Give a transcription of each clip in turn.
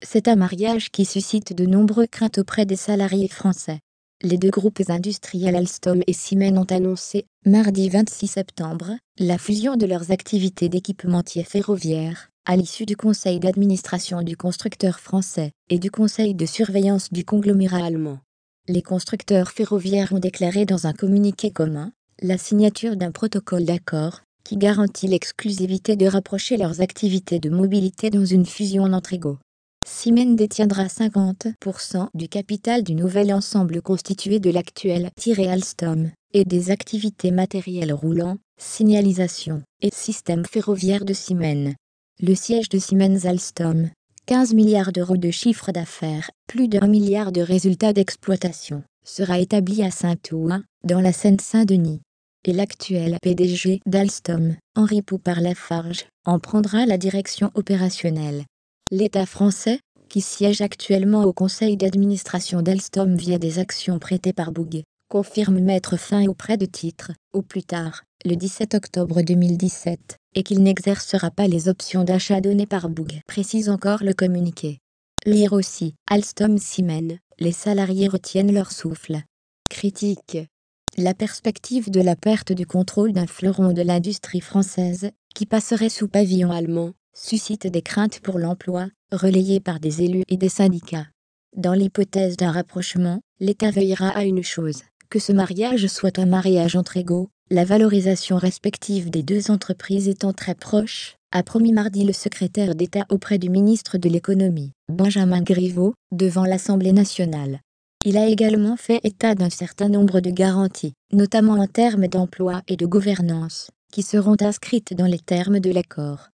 C'est un mariage qui suscite de nombreuses craintes auprès des salariés français. Les deux groupes industriels Alstom et Siemens ont annoncé, mardi 26 septembre, la fusion de leurs activités d'équipementiers ferroviaire, à l'issue du conseil d'administration du constructeur français et du conseil de surveillance du conglomérat allemand. Les constructeurs ferroviaires ont déclaré dans un communiqué commun la signature d'un protocole d'accord qui garantit l'exclusivité de rapprocher leurs activités de mobilité dans une fusion entre égaux. Siemens détiendra 50% du capital du nouvel ensemble constitué de l'actuel Alstom et des activités matérielles roulant, signalisation et système ferroviaire de Siemens. Le siège de Siemens Alstom, 15 milliards d'euros de chiffre d'affaires, plus d'un milliard de résultats d'exploitation, sera établi à Saint-Ouen, dans la Seine-Saint-Denis. Et l'actuel PDG d'Alstom, Henri Poupard-Lafarge, en prendra la direction opérationnelle l'État français, qui siège actuellement au conseil d'administration d'Alstom via des actions prêtées par Bouygues, confirme mettre fin au prêt de titres au plus tard, le 17 octobre 2017, et qu'il n'exercera pas les options d'achat données par Bouygues, précise encore le communiqué. Lire aussi, Alstom Siemens, les salariés retiennent leur souffle. Critique. La perspective de la perte du contrôle d'un fleuron de l'industrie française, qui passerait sous pavillon allemand, suscite des craintes pour l'emploi, relayées par des élus et des syndicats. Dans l'hypothèse d'un rapprochement, l'État veillera à une chose, que ce mariage soit un mariage entre égaux, la valorisation respective des deux entreprises étant très proche, a promis mardi le secrétaire d'État auprès du ministre de l'Économie, Benjamin Griveaux, devant l'Assemblée nationale. Il a également fait état d'un certain nombre de garanties, notamment en termes d'emploi et de gouvernance, qui seront inscrites dans les termes de l'accord.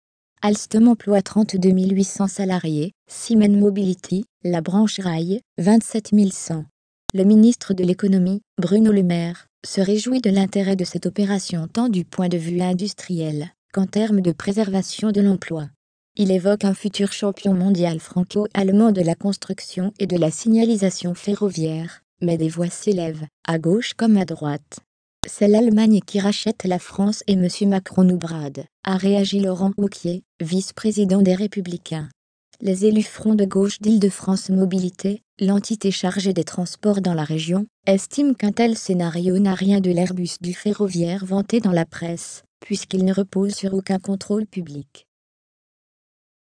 Alstom emploie 32 800 salariés, Siemens Mobility, la branche rail, 27 100. Le ministre de l'économie, Bruno Le Maire, se réjouit de l'intérêt de cette opération tant du point de vue industriel qu'en termes de préservation de l'emploi. Il évoque un futur champion mondial franco-allemand de la construction et de la signalisation ferroviaire, mais des voix s'élèvent, à gauche comme à droite. C'est l'Allemagne qui rachète la France et M. Macron nous brade, a réagi Laurent Wauquiez, vice-président des Républicains. Les élus Front de gauche d'Île-de-France Mobilité, l'entité chargée des transports dans la région, estiment qu'un tel scénario n'a rien de l'Airbus du ferroviaire vanté dans la presse, puisqu'il ne repose sur aucun contrôle public.